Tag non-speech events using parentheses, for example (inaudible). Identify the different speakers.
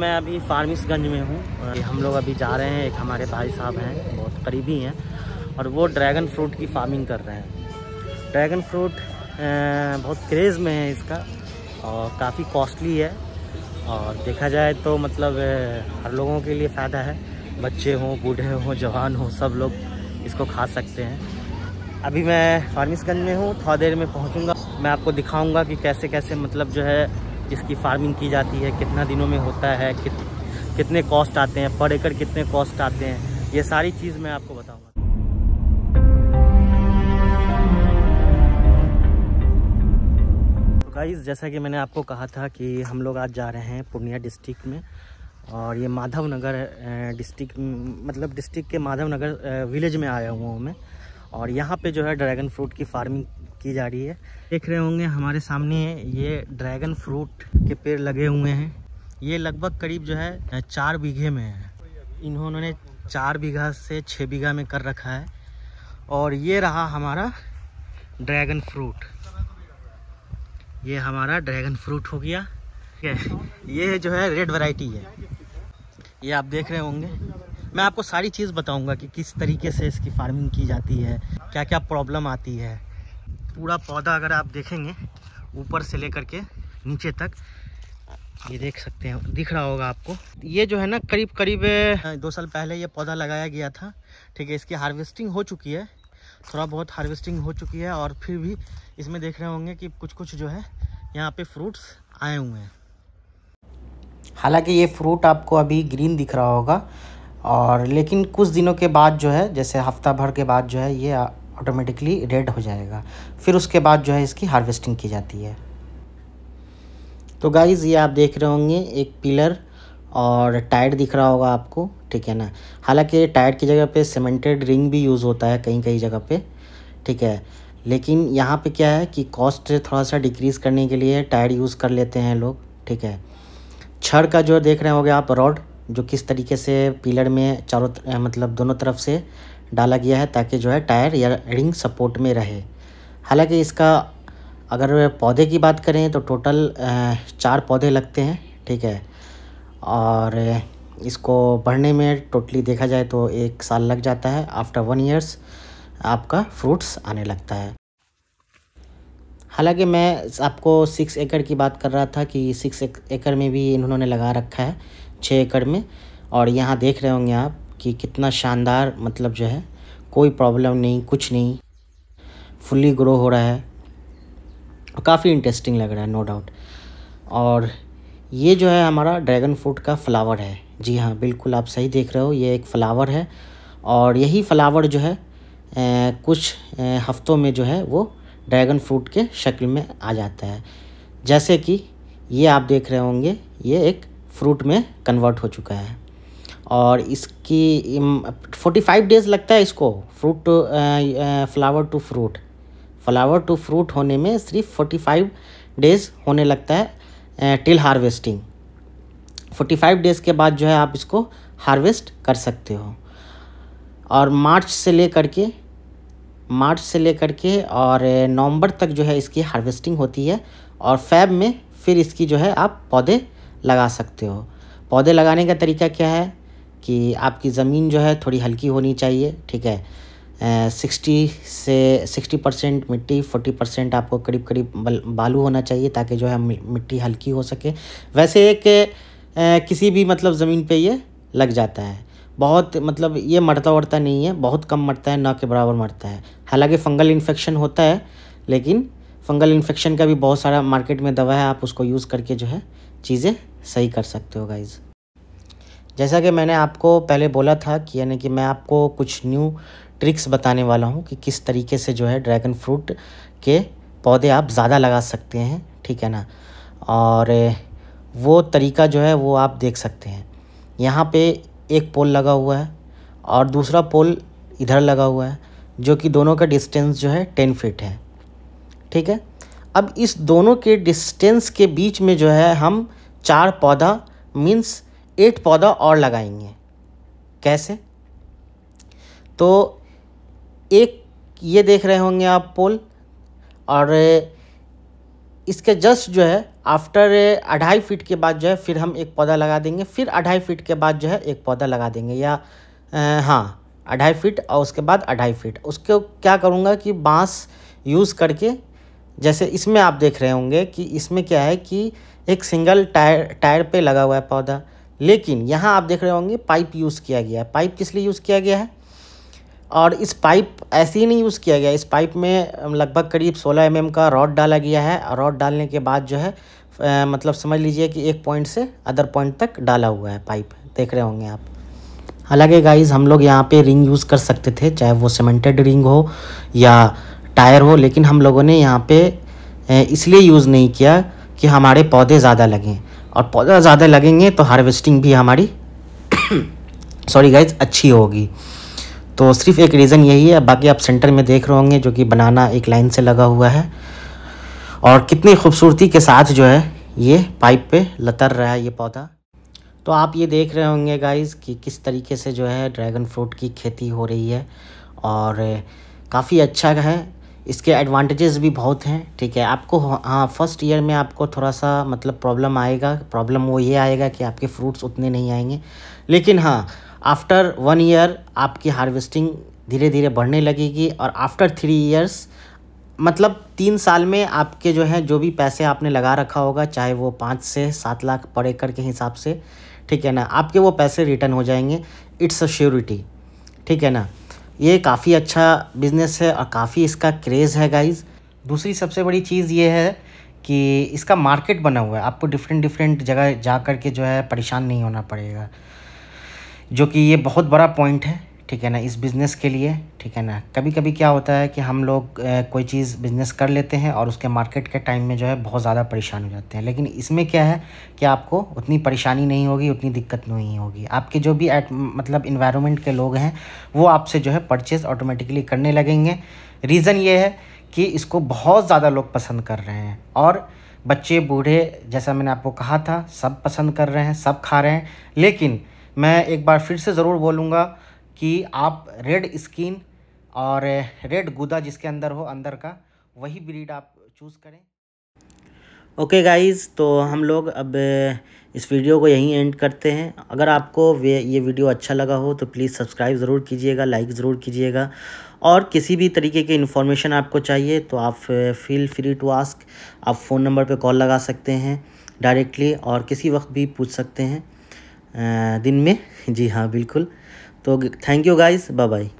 Speaker 1: मैं अभी फार्मिसगंज में हूँ हम लोग अभी जा रहे हैं एक हमारे भाई साहब हैं बहुत करीबी हैं और वो ड्रैगन फ्रूट की फार्मिंग कर रहे हैं ड्रैगन फ्रूट बहुत क्रेज़ में है इसका और काफ़ी कॉस्टली है और देखा जाए तो मतलब हर लोगों के लिए फ़ायदा है बच्चे हों बूढ़े हों जवान हों सब लोग इसको खा सकते हैं अभी मैं फार्मिसगंज में हूँ थोड़ा देर में पहुँचूँगा मैं आपको दिखाऊँगा कि कैसे कैसे मतलब जो है जिसकी फार्मिंग की जाती है कितना दिनों में होता है कित, कितने कॉस्ट आते हैं पर एकड़ कितने कॉस्ट आते हैं ये सारी चीज़ मैं आपको बताऊँगा गाइज़ तो जैसा कि मैंने आपको कहा था कि हम लोग आज जा रहे हैं पूर्णिया डिस्ट्रिक्ट में और ये माधव नगर डिस्ट्रिक्ट मतलब डिस्ट्रिक्ट के माधव नगर विलेज में आया हुआ हूँ मैं और यहाँ पे जो है ड्रैगन फ्रूट की फार्मिंग की जा रही है देख रहे होंगे हमारे सामने ये ड्रैगन फ्रूट के पेड़ लगे हुए हैं ये लगभग करीब जो है चार बीघे में है इन्होंने चार बीघा से छः बीघा में कर रखा है और ये रहा हमारा ड्रैगन फ्रूट ये हमारा ड्रैगन फ्रूट हो गया ठीक है ये जो है रेड वैरायटी है ये आप देख रहे होंगे मैं आपको सारी चीज़ बताऊंगा कि किस तरीके से इसकी फार्मिंग की जाती है क्या क्या प्रॉब्लम आती है पूरा पौधा अगर आप देखेंगे ऊपर से लेकर के नीचे तक ये देख सकते हैं दिख रहा होगा आपको ये जो है ना करीब करीब दो साल पहले ये पौधा लगाया गया था ठीक है इसकी हार्वेस्टिंग हो चुकी है थोड़ा बहुत हार्वेस्टिंग हो चुकी है और फिर भी इसमें देख रहे होंगे कि कुछ कुछ जो है यहाँ पे फ्रूट्स आए हुए हैं हालांकि ये फ्रूट आपको अभी ग्रीन दिख रहा होगा और लेकिन कुछ दिनों के बाद जो है जैसे हफ्ता भर के बाद जो है ये ऑटोमेटिकली रेड हो जाएगा फिर उसके बाद जो है इसकी हार्वेस्टिंग की जाती है तो गाइज़ ये आप देख रहे होंगे एक पिलर और टायर दिख रहा होगा आपको ठीक है ना हालांकि टायर की जगह पे सीमेंटेड रिंग भी यूज़ होता है कहीं कहीं जगह पे ठीक है लेकिन यहाँ पे क्या है कि कॉस्ट थोड़ा सा डिक्रीज़ करने के लिए टायर यूज़ कर लेते हैं लोग ठीक है छड़ का जो देख रहे होंगे आप रॉड जो किस तरीके से पिलर में चारों मतलब दोनों तरफ से डाला गया है ताकि जो है टायर या रिंग सपोर्ट में रहे हालांकि इसका अगर पौधे की बात करें तो टोटल चार पौधे लगते हैं ठीक है और इसको बढ़ने में टोटली देखा जाए तो एक साल लग जाता है आफ्टर वन ईयर्स आपका फ्रूट्स आने लगता है हालांकि मैं आपको सिक्स एकड़ की बात कर रहा था कि सिक्स एकड़ में भी इन्होंने लगा रखा है छः एकड़ में और यहाँ देख रहे होंगे आप कि कितना शानदार मतलब जो है कोई प्रॉब्लम नहीं कुछ नहीं फुल्ली ग्रो हो रहा है और काफ़ी इंटरेस्टिंग लग रहा है नो डाउट और ये जो है हमारा ड्रैगन फ्रूट का फ्लावर है जी हाँ बिल्कुल आप सही देख रहे हो ये एक फ्लावर है और यही फ्लावर जो है ए, कुछ ए, हफ्तों में जो है वो ड्रैगन फ्रूट के शक्ल में आ जाता है जैसे कि ये आप देख रहे होंगे ये एक फ्रूट में कन्वर्ट हो चुका है और इसकी फोर्टी फाइव डेज़ लगता है इसको fruit to flower to fruit flower to fruit होने में सिर्फ फोर्टी फाइव डेज़ होने लगता है till harvesting forty five days के बाद जो है आप इसको हार्वेस्ट कर सकते हो और मार्च से ले कर के मार्च से ले कर के और नवंबर तक जो है इसकी हार्वेस्टिंग होती है और फैब में फिर इसकी जो है आप पौधे लगा सकते हो पौधे लगाने का तरीका क्या है कि आपकी ज़मीन जो है थोड़ी हल्की होनी चाहिए ठीक है सिक्सटी से सिक्सटी परसेंट मिट्टी फोर्टी परसेंट आपको करीब करीब बालू होना चाहिए ताकि जो है मिट्टी हल्की हो सके वैसे एक किसी भी मतलब ज़मीन पे ये लग जाता है बहुत मतलब ये मरता वरता नहीं है बहुत कम मरता है ना के बराबर मरता है हालांकि फंगल इन्फेक्शन होता है लेकिन फंगल इन्फेक्शन का भी बहुत सारा मार्केट में दवा है आप उसको यूज़ करके जो है चीज़ें सही कर सकते हो गाइज़ जैसा कि मैंने आपको पहले बोला था कि यानी कि मैं आपको कुछ न्यू ट्रिक्स बताने वाला हूँ कि किस तरीके से जो है ड्रैगन फ्रूट के पौधे आप ज़्यादा लगा सकते हैं ठीक है ना और वो तरीका जो है वो आप देख सकते हैं यहाँ पे एक पोल लगा हुआ है और दूसरा पोल इधर लगा हुआ है जो कि दोनों का डिस्टेंस जो है टेन फिट है ठीक है अब इस दोनों के डिस्टेंस के बीच में जो है हम चार पौधा मीन्स एट पौधा और लगाएंगे कैसे तो एक ये देख रहे होंगे आप पोल और इसके जस्ट जो है आफ्टर अढ़ाई फीट के बाद जो है फिर हम एक पौधा लगा देंगे फिर अढ़ाई फीट के बाद जो है एक पौधा लगा देंगे या आ, हाँ अढ़ाई फीट और उसके बाद अढ़ाई फीट उसको क्या करूँगा कि बाँस यूज़ करके जैसे इसमें आप देख रहे होंगे कि इसमें क्या है कि एक सिंगल टायर टायर पे लगा हुआ है पौधा लेकिन यहाँ आप देख रहे होंगे पाइप यूज़ किया गया है पाइप किस लिए यूज़ किया गया है और इस पाइप ऐसे ही नहीं यूज़ किया गया इस पाइप में लगभग करीब 16 एम का रॉड डाला गया है रॉड डालने के बाद जो है आ, मतलब समझ लीजिए कि एक पॉइंट से अदर पॉइंट तक डाला हुआ है पाइप देख रहे होंगे आप हालांकि गाइज हम लोग यहाँ पे रिंग यूज़ कर सकते थे चाहे वो सीमेंटेड रिंग हो या टायर हो लेकिन हम लोगों ने यहाँ पे इसलिए यूज़ नहीं किया कि हमारे पौधे ज़्यादा लगें और पौधा ज़्यादा लगेंगे तो हार्वेस्टिंग भी हमारी सॉरी (coughs) गाइज अच्छी होगी तो सिर्फ एक रीज़न यही है बाकी आप सेंटर में देख रहे होंगे जो कि बनाना एक लाइन से लगा हुआ है और कितनी खूबसूरती के साथ जो है ये पाइप पे लतर रहा है ये पौधा तो आप ये देख रहे होंगे गाइस कि किस तरीके से जो है ड्रैगन फ्रूट की खेती हो रही है और काफ़ी अच्छा है इसके एडवांटेजेस भी बहुत हैं ठीक है आपको हाँ फर्स्ट ईयर में आपको थोड़ा सा मतलब प्रॉब्लम आएगा प्रॉब्लम वो ये आएगा कि आपके फ्रूट्स उतने नहीं आएंगे लेकिन हाँ आफ्टर वन ईयर आपकी हार्वेस्टिंग धीरे धीरे बढ़ने लगेगी और आफ्टर थ्री ईयर्स मतलब तीन साल में आपके जो है जो भी पैसे आपने लगा रखा होगा चाहे वो पाँच से सात लाख पर एकड़ के हिसाब से ठीक है ना आपके वो पैसे रिटर्न हो जाएंगे इट्स अ श्योरिटी ठीक है ना ये काफ़ी अच्छा बिजनेस है और काफ़ी इसका क्रेज़ है गाइज़ दूसरी सबसे बड़ी चीज़ ये है कि इसका मार्केट बना हुआ है आपको डिफरेंट डिफरेंट जगह जा कर के जो है परेशान नहीं होना पड़ेगा जो कि ये बहुत बड़ा पॉइंट है ठीक है ना इस बिज़नेस के लिए ठीक है ना कभी कभी क्या होता है कि हम लोग कोई चीज़ बिज़नेस कर लेते हैं और उसके मार्केट के टाइम में जो है बहुत ज़्यादा परेशान हो जाते हैं लेकिन इसमें क्या है कि आपको उतनी परेशानी नहीं होगी उतनी दिक्कत नहीं होगी आपके जो भी एट मतलब इन्वायरमेंट के लोग हैं वो आपसे जो है परचेज़ ऑटोमेटिकली करने लगेंगे रीज़न ये है कि इसको बहुत ज़्यादा लोग पसंद कर रहे हैं और बच्चे बूढ़े जैसा मैंने आपको कहा था सब पसंद कर रहे हैं सब खा रहे हैं लेकिन मैं एक बार फिर से ज़रूर बोलूँगा कि आप रेड स्किन और रेड गुदा जिसके अंदर हो अंदर का वही ब्रीड आप चूज़ करें ओके okay गाइस तो हम लोग अब इस वीडियो को यहीं एंड करते हैं अगर आपको ये वीडियो अच्छा लगा हो तो प्लीज़ सब्सक्राइब ज़रूर कीजिएगा लाइक ज़रूर कीजिएगा और किसी भी तरीके की इन्फॉर्मेशन आपको चाहिए तो आप फील फ्री टू आस्क आप फ़ोन नंबर पे कॉल लगा सकते हैं डायरेक्टली और किसी वक्त भी पूछ सकते हैं दिन में जी हाँ बिल्कुल तो thank you guys bye bye